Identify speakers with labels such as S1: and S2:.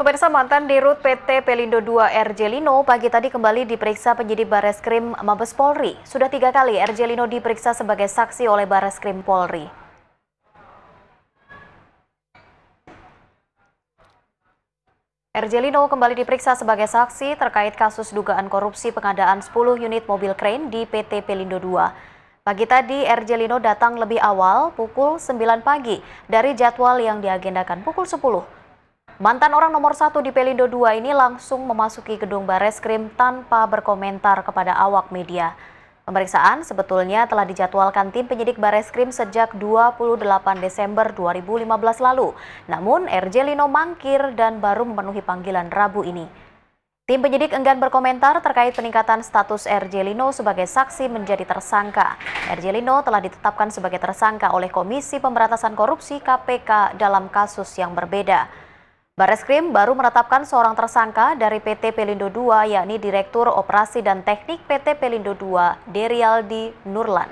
S1: Pemirsa mantan Dirut PT Pelindo II RJ Lino pagi tadi kembali diperiksa penyidik Bareskrim Mabes Polri. Sudah tiga kali RJ Lino diperiksa sebagai saksi oleh Bareskrim Polri. RJ Lino kembali diperiksa sebagai saksi terkait kasus dugaan korupsi pengadaan 10 unit mobil krain di PT Pelindo II. Pagi tadi RJ Lino datang lebih awal pukul 9 pagi dari jadwal yang diagendakan pukul 10. Mantan orang nomor satu di Pelindo II ini langsung memasuki gedung Bareskrim tanpa berkomentar kepada awak media. Pemeriksaan sebetulnya telah dijadwalkan tim penyidik Bareskrim sejak 28 Desember 2015 lalu. Namun Erjelino mangkir dan baru memenuhi panggilan Rabu ini. Tim penyidik enggan berkomentar terkait peningkatan status Erjelino sebagai saksi menjadi tersangka. Erjelino telah ditetapkan sebagai tersangka oleh Komisi Pemberantasan Korupsi KPK dalam kasus yang berbeda. Bareskrim baru menetapkan seorang tersangka dari PT Pelindo II yakni Direktur Operasi dan Teknik PT Pelindo II Derialdi Nurlan.